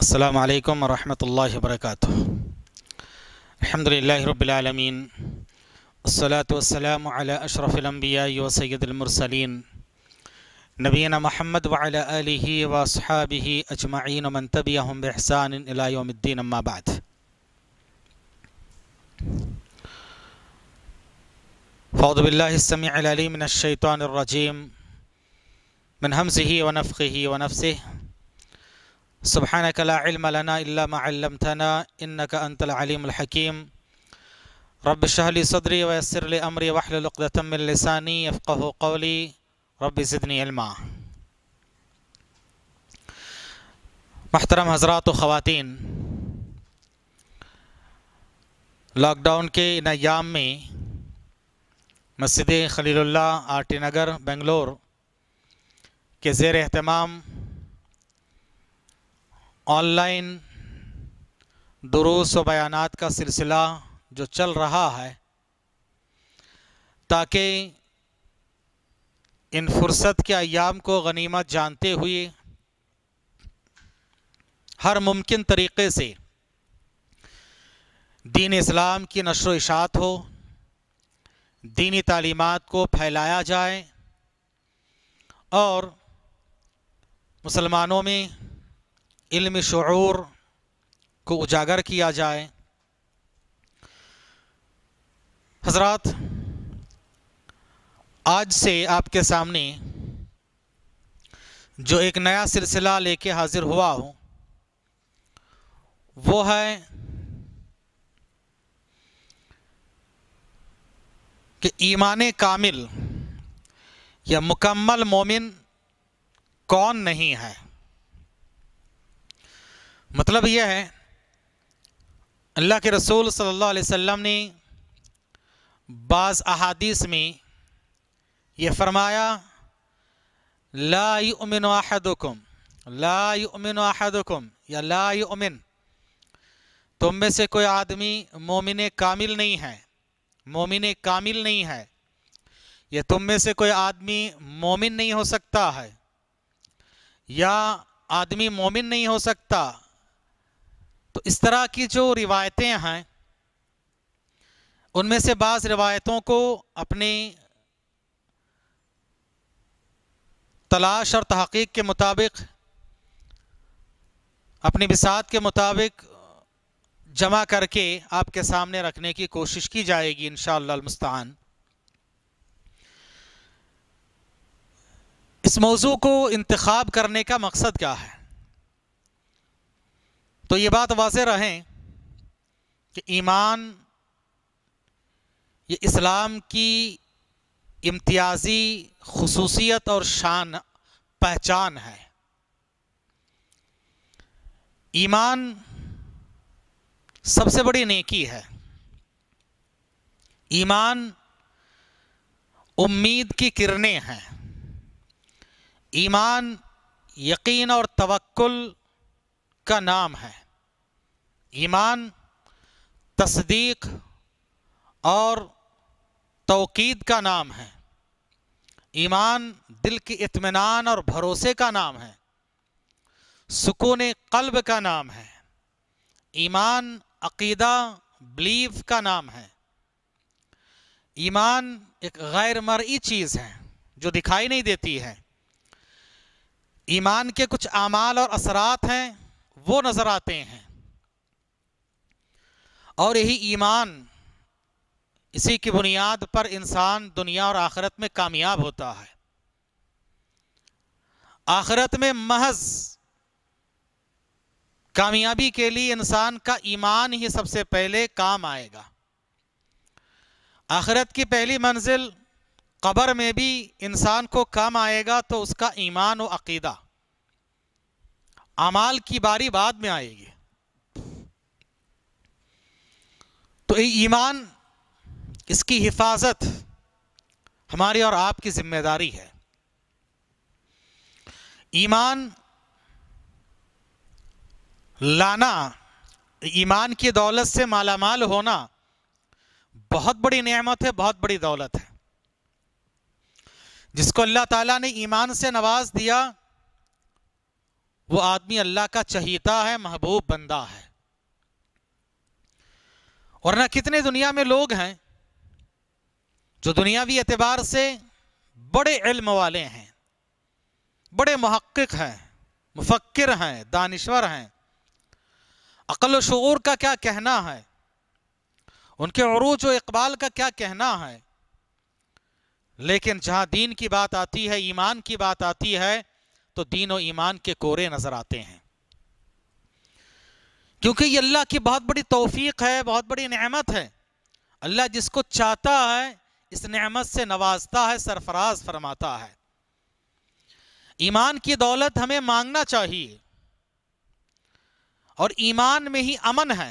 السلام عليكم ورحمة الله وبركاته الحمد لله رب العالمين الصلاة والسلام على أشرف الأنبياء وسيد المرسلين نبينا محمد وعلى آله وأصحابه أجمعين ومن تبعهم بإحسان إلى يوم الدين أما بعد فأعوذ بالله السميع العليم من الشيطان الرجيم من همزه ونفخه ونفسه سبحانك لا علم لنا إلا ما علمتنا إنك أنت العليم الحكيم رب اشرح لي صدري ويسر لي أمري واحلل عقدة من لساني يفقه قولي رب زدني علما محترم حضرات و خواتین لاک ڈاؤن کے ان ایام میں مسجد خلیل اللہ آر نگر بنگلور کے زیر احتمام online दरूस बयान का सिलसिला जो चल रहा है ताकि इन फुर्सत के अयाम को गनीमत जानते हुए हर मुमकिन तरीक़े से दीन इस्लाम की नशर इशात हो दीनी तालीमत को फैलाया जाए और मुसलमानों में इल्म शूर को उजागर किया जाए हजरत आज से आपके सामने जो एक नया सिलसिला लेके हाजिर हुआ हो वो है कि ईमान कामिल या मुकम्मल मोमिन कौन नहीं है मतलब यह है अल्लाह के रसूल सल्लल्लाहु अलैहि वसल्लम ने बाज़ अहादीस में ये फरमाया लाउमिन अहदुकुम उमिन अहदुकुम या उमिन तुम में से कोई आदमी मोमिन कामिल नहीं है मोमिन कामिल नहीं है या तुम में से कोई आदमी मोमिन नहीं हो सकता है या आदमी मोमिन नहीं हो सकता तो इस तरह की जो रिवायतें हैं उनमें से बाज़ रिवायतों को अपनी तलाश और तहकीक के मुताबिक अपनी बिसात के मुताबिक जमा करके आपके सामने रखने की कोशिश की जाएगी इन शान इस मौजू को इंतखब करने का मकसद क्या है तो ये बात वाज रहें कि ईमान ये इस्लाम की इम्तियाज़ी खसूसियत और शान पहचान है ईमान सबसे बड़ी नेकी है ईमान उम्मीद की किरणें हैं ईमान यकीन और तवक्ल का नाम है ईमान तस्दीक और तोकीद का नाम है ईमान दिल के इत्मीनान और भरोसे का नाम है सुकून कल्ब का नाम है ईमान अकीदा बिलीव का नाम है ईमान एक गैर मरई चीज़ है जो दिखाई नहीं देती है ईमान के कुछ आमाल और असरात हैं वो नज़र आते हैं और यही ईमान इसी की बुनियाद पर इंसान दुनिया और आखिरत में कामयाब होता है आखिरत में महज कामयाबी के लिए इंसान का ईमान ही सबसे पहले काम आएगा आखिरत की पहली मंजिल क़बर में भी इंसान को काम आएगा तो उसका ईमान व अकीदा अमाल की बारी बाद में आएगी तो ईमान इसकी हिफाजत हमारी और आपकी जिम्मेदारी है ईमान लाना ईमान की दौलत से मालामाल होना बहुत बड़ी नेमत है बहुत बड़ी दौलत है जिसको अल्लाह ताला ने ईमान से नवाज दिया वो आदमी अल्लाह का चहीता है महबूब बंदा है और ना कितने दुनिया में लोग हैं जो दुनियावी एतबार से बड़े इल्म वाले हैं बड़े महक्क हैं मुफक्र हैं दानश्वर हैं अकल शूर का क्या कहना है उनके अरूज व इकबाल का क्या कहना है लेकिन जहाँ दीन की बात आती है ईमान की बात आती है तो दीन और ईमान के कोरे नज़र आते हैं क्योंकि ये अल्लाह की बहुत बड़ी तोफ़ी है बहुत बड़ी नमत है अल्लाह जिसको चाहता है इस नमत से नवाजता है सरफराज फरमाता है ईमान की दौलत हमें मांगना चाहिए और ईमान में ही अमन है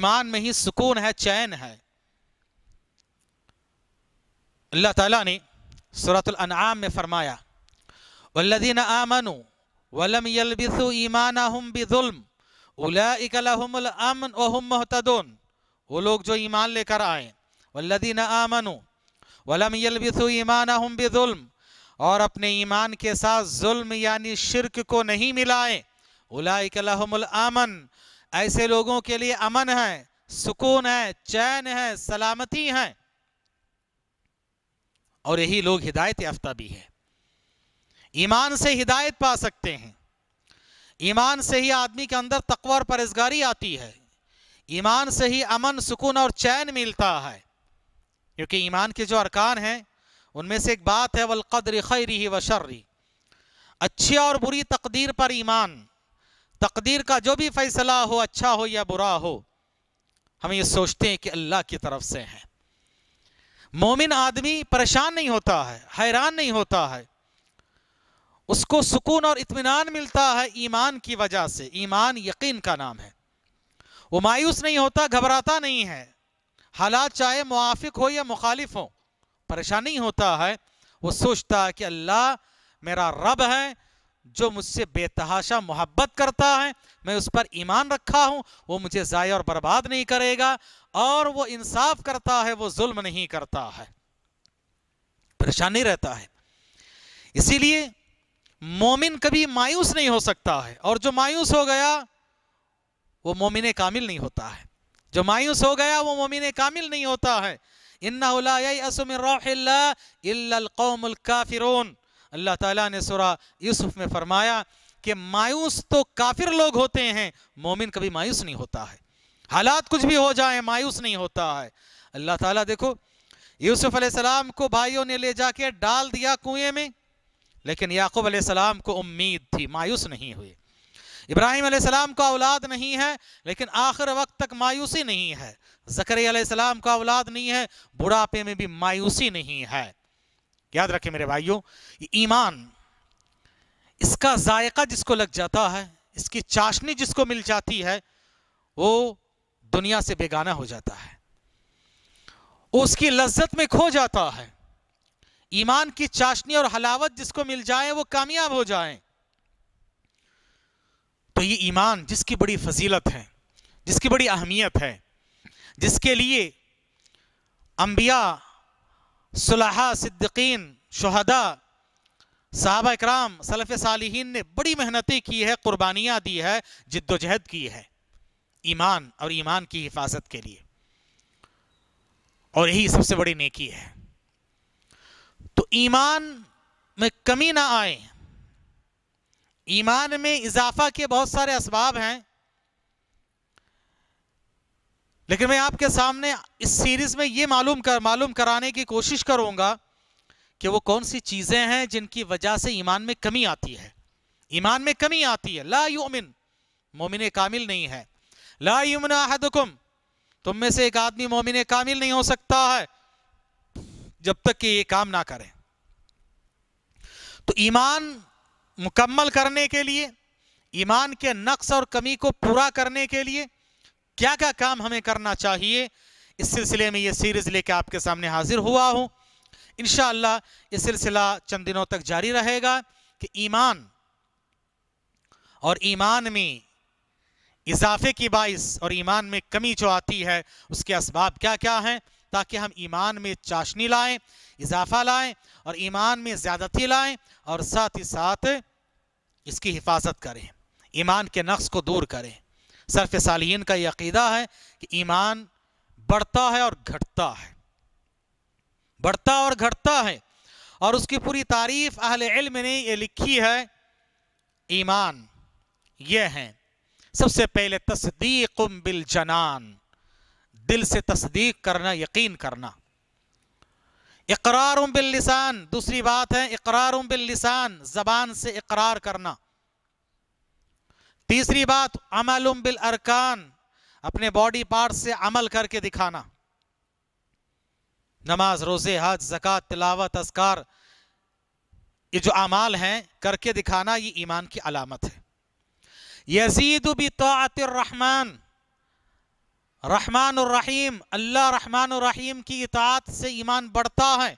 ईमान में ही सुकून है चैन है अल्लाह ताला ने सूरतुल अनआम में फरमाया वल्लदीन आमनु वलम यलबिसु ईमान हम बिजुल्म उलाकमल वो लोग जो ईमान लेकर आए वल्लदीन आमनु वलम यलबिसु ईमान हम और अपने ईमान के साथ जुल्म यानी शिरक को नहीं मिलाए उलाकमल ऐसे लोगों के लिए अमन है सुकून है चैन है सलामती है और यही लोग हिदायत याफ्ता भी है ईमान से हिदायत पा सकते हैं ईमान से ही आदमी के अंदर तकवा और परहेजगारी आती है ईमान से ही अमन सुकून और चैन मिलता है क्योंकि ईमान के जो अरकान हैं उनमें से एक बात है वलकद्र खैरी ही व शर्री अच्छी और बुरी तकदीर पर ईमान तकदीर का जो भी फैसला हो अच्छा हो या बुरा हो हम ये सोचते हैं कि अल्लाह की तरफ से है मोमिन आदमी परेशान नहीं होता है हैरान नहीं होता है उसको सुकून और इतमान मिलता है ईमान की वजह से ईमान यकीन का नाम है वो मायूस नहीं होता घबराता नहीं है हालात चाहे मुआफिक हो या मुखालिफ हो परेशान नहीं होता है वो सोचता है कि अल्लाह मेरा रब है जो मुझसे बेतहाशा मोहब्बत करता है मैं उस पर ईमान रखा हूँ वो मुझे ज़ाय और बर्बाद नहीं करेगा और वो इंसाफ करता है वो जुल्म नहीं करता है परेशान नहीं रहता है इसीलिए मोमिन कभी मायूस नहीं हो सकता है और जो मायूस हो गया वो मोमिन कामिल नहीं होता है जो मायूस हो गया वो मोमिन कामिल नहीं होता है अल्लाह ताला ने सुरा यूसुफ में फरमाया कि मायूस तो काफिर लोग होते हैं मोमिन कभी मायूस नहीं होता है हालात कुछ भी हो जाए मायूस नहीं होता है अल्लाह ताला देखो यूसुफ अलैहिस्सलाम को भाइयों ने ले जाके डाल दिया कुएं में लेकिन याकूब सलाम को उम्मीद थी मायूस नहीं हुए इब्राहिम सलाम का औलाद नहीं है लेकिन आखिर वक्त तक मायूसी नहीं है जकरिया का औलाद नहीं है बुढ़ापे में भी मायूसी नहीं है याद रखे मेरे भाइयों ईमान इसका जायका जिसको लग जाता है इसकी चाशनी जिसको मिल जाती है वो दुनिया से बेगाना हो जाता है उसकी लज्जत में खो जाता है ईमान की चाशनी और हलावत जिसको मिल जाए वो कामयाब हो जाए तो ये ईमान जिसकी बड़ी फजीलत है जिसकी बड़ी अहमियत है जिसके लिए अम्बिया सुलहा सिद्दीकीन शहदा साहब इकराम सलफ़ सालहीन ने बड़ी मेहनतें की है कुर्बानियाँ दी है जिद्दोजहद की है ईमान और ईमान की हिफाजत के लिए और यही सबसे बड़ी नेकी है तो ईमान में कमी ना आए ईमान में इजाफा के बहुत सारे इसबाब हैं लेकिन मैं आपके सामने इस सीरीज़ में ये मालूम कर मालूम कराने की कोशिश करूंगा कि वो कौन सी चीज़ें हैं जिनकी वजह से ईमान में कमी आती है ईमान में कमी आती है ला यूमिन मोमिन कामिल नहीं है ला युमन तुम में से एक आदमी मोमिन कामिल नहीं हो सकता है जब तक कि ये काम ना करें तो ईमान मुकम्मल करने के लिए ईमान के नक्स और कमी को पूरा करने के लिए क्या क्या काम हमें करना चाहिए इस सिलसिले में ये सीरीज़ लेके आपके सामने हाजिर हुआ हूं इन ये सिलसिला चंद दिनों तक जारी रहेगा कि ईमान और ईमान में इजाफे की बाइस और ईमान में कमी जो आती है उसके इसबाब क्या क्या हैं ताकि हम ईमान में चाशनी लाएं इजाफा लाएं और ईमान में ज़्यादती लाएं और साथ ही साथ इसकी हिफाजत करें ईमान के नक्स को दूर करें सरफ सालीन का यकीदा है कि ईमान बढ़ता है और घटता है बढ़ता और घटता है और उसकी पूरी तारीफ अहल इल्म ने ये लिखी है ईमान ये हैं सबसे पहले तस्दीक बिल जनान दिल से तस्दीक करना यकीन करना इकरार बिल लिसान दूसरी बात है इकरार बिल लिसान जबान से इकरार करना तीसरी बात अमल बिल अरकान अपने बॉडी पार्ट से अमल करके दिखाना नमाज रोज़े हज जक़ात तिलावत असकार ये जो अमाल हैं करके दिखाना ये ईमान की अलामत है यजीद बितातरहमान रहमान और रहीम अल्लाह रहमान और रहीम की इतात से ईमान बढ़ता है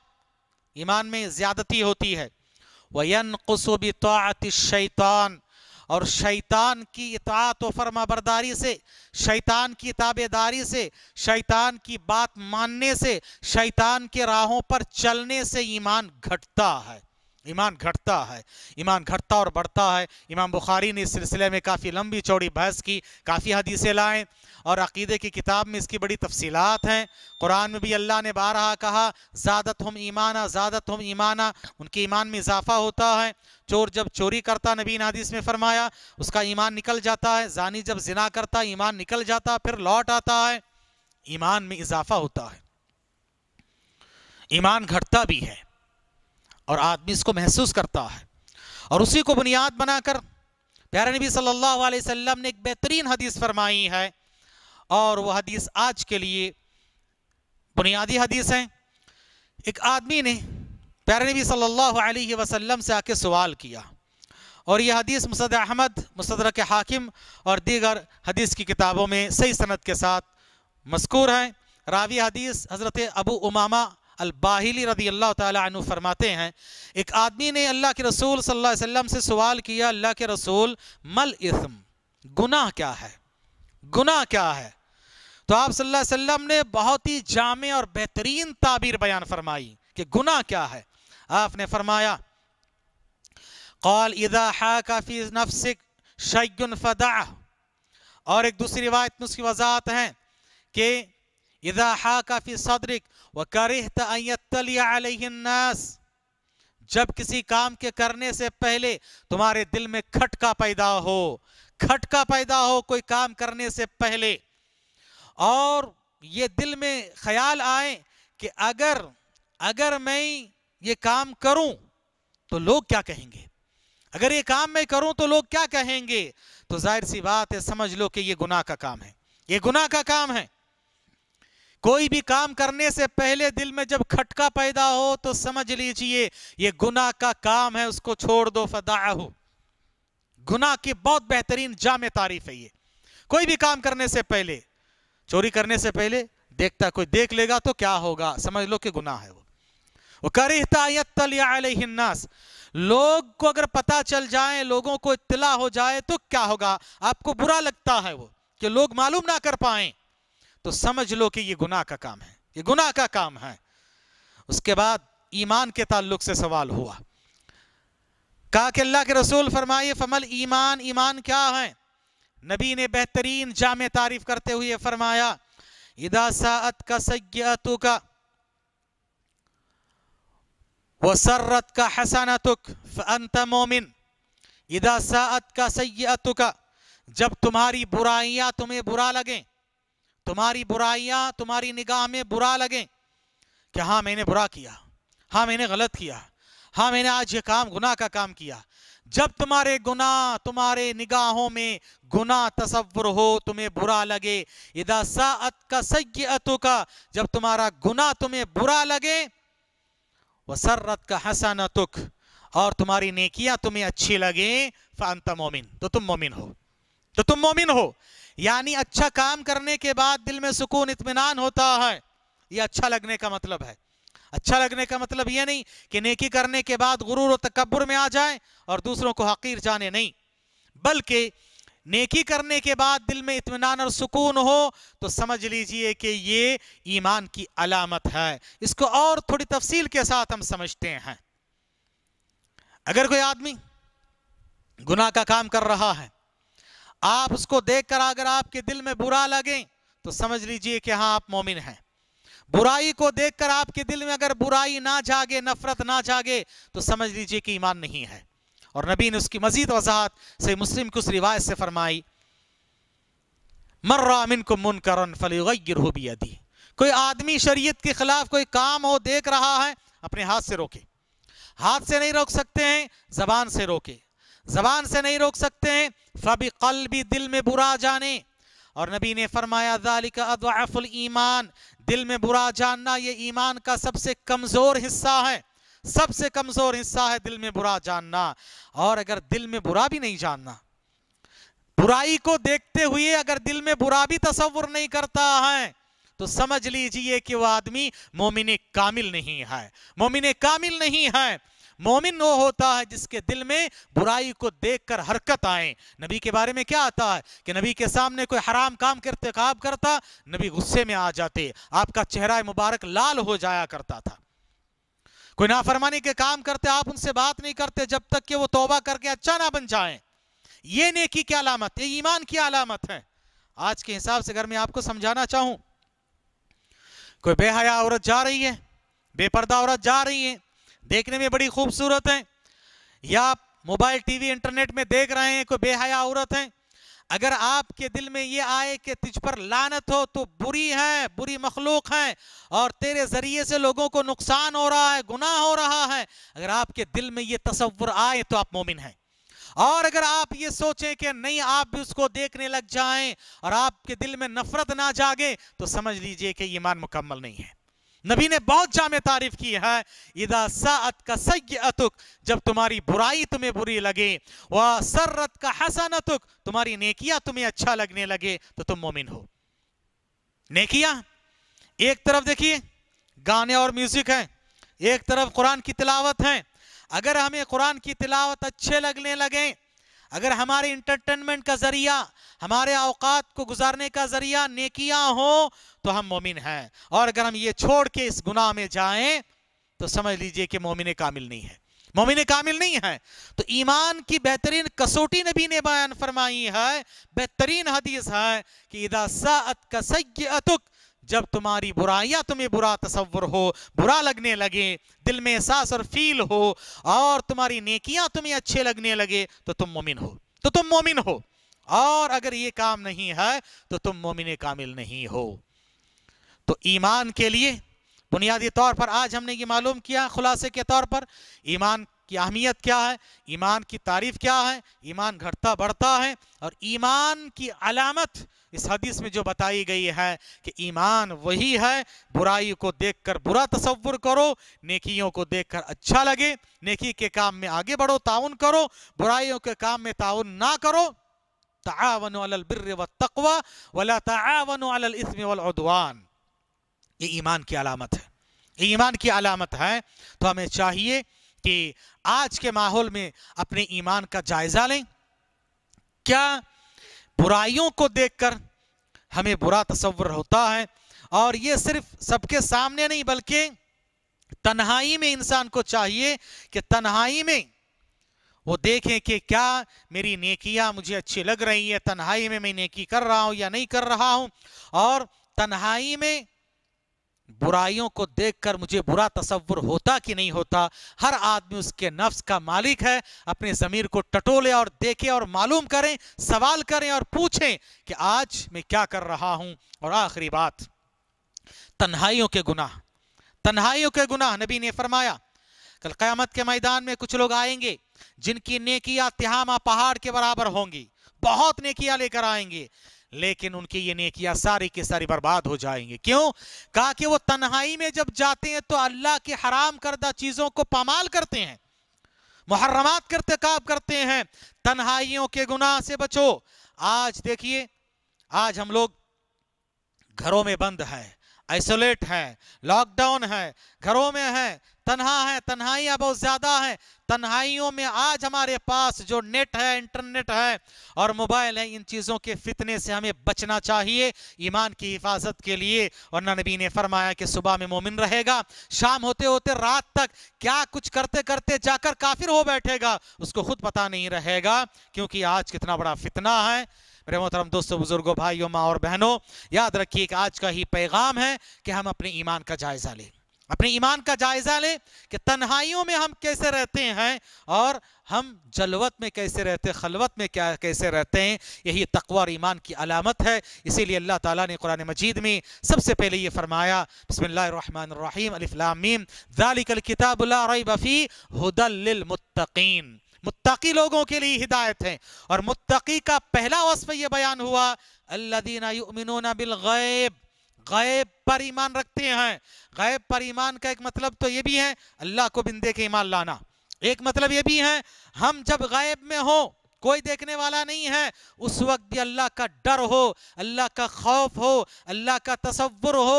ईमान में ज़्यादती होती है वयन कसुब शैतान और शैतान की इतात व फर्मा बरदारी से शैतान की ताबेदारी से शैतान की बात मानने से शैतान के राहों पर चलने से ईमान घटता है ईमान घटता है ईमान घटता और बढ़ता है इमाम बुखारी ने इस सिलसिले में काफ़ी लंबी चौड़ी बहस की काफ़ी हदीसें लाएँ और अकीदे की किताब में इसकी बड़ी तफसीलात हैं कुरान में भी अल्लाह ने बारहा कहा ज़्यादत हम ईमाना ज़्यादत हम ईमाना उनके ईमान में इजाफ़ा होता है चोर जब चोरी करता नबीन हदीस में फरमाया उसका ईमान निकल जाता है जानी जब जिना करता ईमान निकल जाता फिर लौट आता है ईमान में इजाफ़ा होता है ईमान घटता भी है और आदमी इसको महसूस करता है और उसी को बुनियाद बनाकर प्यारे नबी सल्लल्लाहु अलैहि वसल्लम ने एक बेहतरीन हदीस फरमाई है और वह हदीस आज के लिए बुनियादी हदीस है एक आदमी ने प्यारे नबी सल्लल्लाहु अलैहि वसल्लम से आके सवाल किया और यह हदीस मुसद अहमद मुसदर के हाकिम और दीगर हदीस की किताबों में सही सनत के साथ मस्कूर हैं रावी हदीस हज़रत अबू उमामा अलबाहली रदी अल्लाह तु फरमाते हैं एक आदमी ने अल्लाह के रसूल सल्लाम से सवाल किया अल्लाह के रसूल मल इसम गुनाह क्या है गुनाह क्या है तो आप सल्लाम ने बहुत ही जाम और बेहतरीन ताबीर बयान फरमाई कि गुनाह क्या है आपने फरमाया कौल इदा हा काफ़ी नफसिक शयन फ़दा और एक दूसरी रिवायत में उसकी वजाहत हैं कि इदा हा काफ़ी सदरिक वकरहतनास जब किसी काम के करने से पहले तुम्हारे दिल में खटका पैदा हो खटका पैदा हो कोई काम करने से पहले और ये दिल में ख्याल आए कि अगर अगर मैं ये काम करूं तो लोग क्या कहेंगे अगर ये काम मैं करूं तो लोग क्या कहेंगे तो जाहिर सी बात है समझ लो कि ये गुनाह का काम है ये गुनाह का काम है कोई भी काम करने से पहले दिल में जब खटका पैदा हो तो समझ लीजिए ये गुना का काम है उसको छोड़ दो फदा हो गुना की बहुत बेहतरीन जाम तारीफ है ये कोई भी काम करने से पहले चोरी करने से पहले देखता कोई देख लेगा तो क्या होगा समझ लो कि गुना है वो वो करता लोग को अगर पता चल जाए लोगों को इतला हो जाए तो क्या होगा आपको बुरा लगता है वो कि लोग मालूम ना कर पाएं तो समझ लो कि ये गुनाह का काम है ये गुनाह का काम है उसके बाद ईमान के ताल्लुक से सवाल हुआ कहा कि अल्लाह के रसूल फरमाइए फमल ईमान ईमान क्या है नबी ने बेहतरीन जाम तारीफ करते हुए फरमाया इदा सात का सज्ञतु का वसरत का हसनतुक अंत मोमिन इदा सात का सयातुका जब तुम्हारी बुराइयां तुम्हें बुरा लगें तुम्हारी बुराइयां तुम्हारी निगाह में बुरा लगे कि हाँ मैंने बुरा किया हाँ मैंने गलत किया हाँ मैंने आज ये काम गुनाह का काम किया जब तुम्हारे गुनाह तुम्हारे निगाहों में गुनाह तस्वुर हो तुम्हें बुरा लगे इदा सात का सयतु का जब तुम्हारा गुनाह तुम्हें बुरा लगे वह सर्रत का हसन तुख और तुम्हारी नेकियां तुम्हें अच्छी लगे फांता मोमिन तो तुम मोमिन हो तो तुम मोमिन हो यानी अच्छा काम करने के बाद दिल में सुकून इतमान होता है यह अच्छा लगने का मतलब है अच्छा लगने का मतलब यह नहीं कि नेकी करने के बाद गुरूर और तकबर में आ जाए और दूसरों को हकीर जाने नहीं बल्कि नेकी करने के बाद दिल में इतमान और सुकून हो तो समझ लीजिए कि ये ईमान की अलामत है इसको और थोड़ी तफसील के साथ हम समझते हैं अगर कोई आदमी गुना का काम कर रहा है आप उसको देखकर अगर आपके दिल में बुरा लगे तो समझ लीजिए कि हाँ आप मोमिन हैं बुराई को देखकर आपके दिल में अगर बुराई ना जागे नफरत ना जागे तो समझ लीजिए कि ईमान नहीं है और नबी ने उसकी मजीद वजाहत से मुस्लिम की उस रिवायत से फरमाई मर्रामिन को मुन करन फली कोई आदमी शरीयत के खिलाफ कोई काम हो देख रहा है अपने हाथ से रोके हाथ से नहीं रोक सकते हैं जबान से रोके जबान से नहीं रोक सकते हैं फबी कल भी दिल में बुरा जाने और नबी ने फरमाया अदवाफुल ईमान दिल में बुरा जानना ये ईमान का सबसे कमज़ोर हिस्सा है सबसे कमज़ोर हिस्सा है दिल में बुरा जानना और अगर दिल में बुरा भी नहीं जानना बुराई को देखते हुए अगर दिल में बुरा भी तस्वुर नहीं करता है तो समझ लीजिए कि वह आदमी मोमिन कामिल नहीं है मोमिन कामिल नहीं है मोमिन वो होता है जिसके दिल में बुराई को देखकर हरकत आए नबी के बारे में क्या आता है कि नबी के सामने कोई हराम काम करते काब करता नबी गुस्से में आ जाते आपका चेहरा मुबारक लाल हो जाया करता था कोई नाफरमानी के काम करते आप उनसे बात नहीं करते जब तक कि वो तोबा करके अच्छा ना बन जाए ये नेकी की अलामत ये ईमान की अलामत है आज के हिसाब से अगर मैं आपको समझाना चाहूं कोई बेहया औरत जा रही है बेपर्दा औरत जा रही है देखने में बड़ी खूबसूरत है या आप मोबाइल टीवी इंटरनेट में देख रहे हैं कोई बेहया औरत है अगर आपके दिल में ये आए कि तुझ पर लानत हो तो बुरी है बुरी मखलूक है और तेरे ज़रिए से लोगों को नुकसान हो रहा है गुनाह हो रहा है अगर आपके दिल में ये तस्वुर आए तो आप मोमिन हैं और अगर आप ये सोचें कि नहीं आप भी उसको देखने लग जाएं और आपके दिल में नफरत ना जागे तो समझ लीजिए कि ईमान मुकम्मल नहीं है नबी ने बहुत जामे तारीफ की है इदा सात का अतुक जब तुम्हारी बुराई तुम्हें बुरी लगे वह सर्रत का अतुक तुम्हारी नेकिया तुम्हें अच्छा लगने लगे तो तुम मोमिन हो नेकिया एक तरफ देखिए गाने और म्यूजिक है एक तरफ कुरान की तिलावत है अगर हमें कुरान की तिलावत अच्छे लगने लगे अगर हमारे इंटरटेनमेंट का ज़रिया हमारे अवकात को गुजारने का ज़रिया नेकियां हो तो हम मोमिन हैं और अगर हम ये छोड़ के इस गुनाह में जाएं तो समझ लीजिए कि मोमिन कामिल नहीं है मोमिन कामिल नहीं है तो ईमान की बेहतरीन कसौटी नबी ने बयान फरमाई है बेहतरीन हदीस है कि इदा सात का सैतुक जब तुम्हारी बुराइयां तुम्हें बुरा तस्वर हो बुरा लगने लगे दिल में एहसास और फील हो और तुम्हारी नेकियां तुम्हें अच्छे लगने लगे तो तुम मोमिन हो तो तुम मोमिन हो और अगर ये काम नहीं है तो तुम मोमिन कामिल नहीं हो तो ईमान के लिए बुनियादी तौर पर आज हमने ये मालूम किया खुलासे के तौर पर ईमान की अहमियत क्या है ईमान की तारीफ क्या है ईमान घटता बढ़ता है और ईमान की अलामत इस हदीस में जो बताई गई है कि ईमान वही है बुराई को देखकर बुरा तस्वुर करो नेकियों को देखकर अच्छा लगे नेकी के काम में आगे बढ़ो ताउन करो बुराइयों के काम में ताउन ना करो तावन अलबिर तकवा वला तावन अलस्म वलदवान ये ईमान की अलामत है ईमान की अलामत है तो हमें चाहिए कि आज के माहौल में अपने ईमान का जायज़ा लें क्या बुराइयों को देखकर हमें बुरा तस्वर होता है और ये सिर्फ सबके सामने नहीं बल्कि तन्हाई में इंसान को चाहिए कि तन्हाई में वो देखें कि क्या मेरी नेकियां मुझे अच्छी लग रही है तन्हाई में मैं नेकी कर रहा हूं या नहीं कर रहा हूं और तन्हाई में बुराइयों को देखकर मुझे बुरा तस्वुर होता कि नहीं होता हर आदमी उसके नफ्स का मालिक है अपने ज़मीर को टटोले और देखें और मालूम करें सवाल करें और पूछें कि आज मैं क्या कर रहा हूं और आखिरी बात तन्हाइयों के गुनाह तन्हाइयों के गुनाह नबी ने फरमाया कल क्यामत के मैदान में कुछ लोग आएंगे जिनकी नेकिया तिहामा पहाड़ के बराबर होंगी बहुत नेकिया लेकर आएंगे लेकिन उनकी ये नेकियां सारी की सारी बर्बाद हो जाएंगे क्यों कहा कि वो तन्हाई में जब जाते हैं तो अल्लाह के हराम करदा चीज़ों को पामाल करते हैं मुहर्रमात करते काब करते हैं तन्हाइयों के गुनाह से बचो आज देखिए आज हम लोग घरों में बंद है आइसोलेट है लॉकडाउन है घरों में है तनहा है तन्हाइयाँ बहुत ज़्यादा हैं तन्हाइयों में आज हमारे पास जो नेट है इंटरनेट है और मोबाइल है इन चीज़ों के फितने से हमें बचना चाहिए ईमान की हिफाजत के लिए और नबी ने फरमाया कि सुबह में मोमिन रहेगा शाम होते होते रात तक क्या कुछ करते करते जाकर काफिर हो बैठेगा उसको खुद पता नहीं रहेगा क्योंकि आज कितना बड़ा फितना है मेरे मोहतरम दोस्तों बुजुर्गों भाइयों माँ और बहनों याद रखिए कि आज का ही पैगाम है कि हम अपने ईमान का जायज़ा लें अपने ईमान का जायज़ा लें कि तन्हाइयों में हम कैसे रहते हैं और हम जलवत में कैसे रहते हैं खलवत में क्या कैसे रहते हैं यही तकवा और ईमान की अलामत है इसीलिए अल्लाह ताला ने कुरान मजीद में सबसे पहले ये फरमाया बसमीम अलिफ्लामीम दालिकल किताबुल्ला बफ़ी हदलमतकीन मुत्तकी लोगों के लिए हिदायत है और मुत्तकी का पहला वस्फ यह बयान हुआ अल्लादीना बिल गैब गैब पर ईमान रखते हैं गैब पर ईमान का एक मतलब तो ये भी है अल्लाह को बिंदे के ईमान लाना एक मतलब ये भी है हम जब गायब में हो कोई देखने वाला नहीं है उस वक्त भी अल्लाह का डर हो अल्लाह का खौफ हो अल्लाह का तस्वुर हो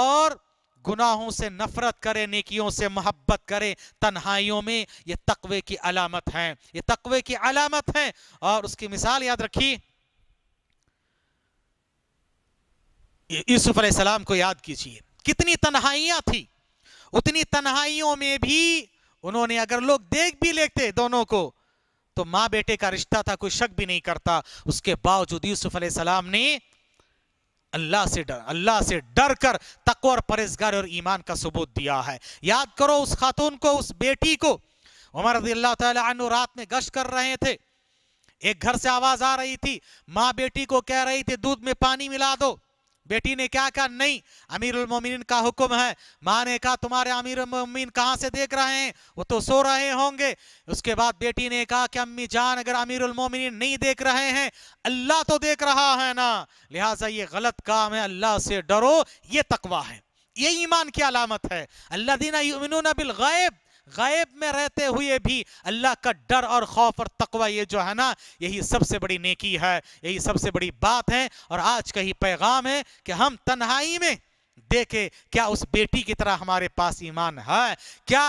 और गुनाहों से नफरत करे नेकियों से मोहब्बत करे तन्हाइयों में ये तकवे की अलामत है ये तकवे की अलामत है और उसकी मिसाल याद रखी यूसुफ सलाम को याद कीजिए कितनी तन्हाइयां थी उतनी तन्हाइयों में भी उन्होंने अगर लोग देख भी लेते दोनों को तो माँ बेटे का रिश्ता था कोई शक भी नहीं करता उसके बावजूद यूसुफ सलाम ने अल्लाह से डर अल्लाह से डर कर तकवा और परहेजगार और ईमान का सबूत दिया है याद करो उस खातून को उस बेटी को उमर रजी अल्लाह रात में गश्त कर रहे थे एक घर से आवाज आ रही थी माँ बेटी को कह रही थी दूध में पानी मिला दो बेटी ने क्या कहा नहीं अमीर उलमोमिन का हुक्म है माँ ने कहा तुम्हारे अमीर उलमोमिन कहाँ से देख रहे हैं वो तो सो रहे होंगे उसके बाद बेटी ने कहा कि अम्मी जान अगर अमीर उलमोमिन नहीं देख रहे हैं अल्लाह तो देख रहा है ना लिहाजा ये गलत काम है अल्लाह से डरो ये तकवा है ये ईमान की अलामत है अल्लाह दीना बिल गैब गायब में रहते हुए भी अल्लाह का डर और खौफ और तकवा ये जो है ना यही सबसे बड़ी नेकी है यही सबसे बड़ी बात है और आज का ही पैगाम है कि हम तन्हाई में देखे क्या उस बेटी की तरह हमारे पास ईमान है क्या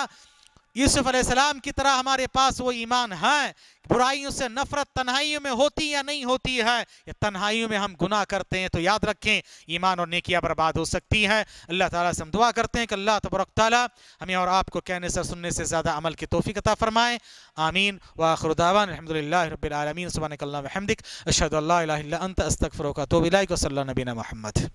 यूसुफ अलैहिस्सलाम की तरह हमारे पास वो ईमान है बुराइयों से नफरत तन्हाइयों में होती या नहीं होती है या तन्हाइयों में हम गुनाह करते हैं तो याद रखें ईमान और नेकियां बर्बाद हो सकती हैं अल्लाह ताला से हम दुआ करते हैं कि अल्लाह तबरक ताला हमें और आपको कहने से सुनने से ज़्यादा अमल की तोफ़ी कता फ़रमाएँ आमीन वाखरुदावन अलहमदिल्ला रबीआलमीन सुबह हमदिक अशद अंत अस्तफ़र का तो बिलाई को सल नबीना महमद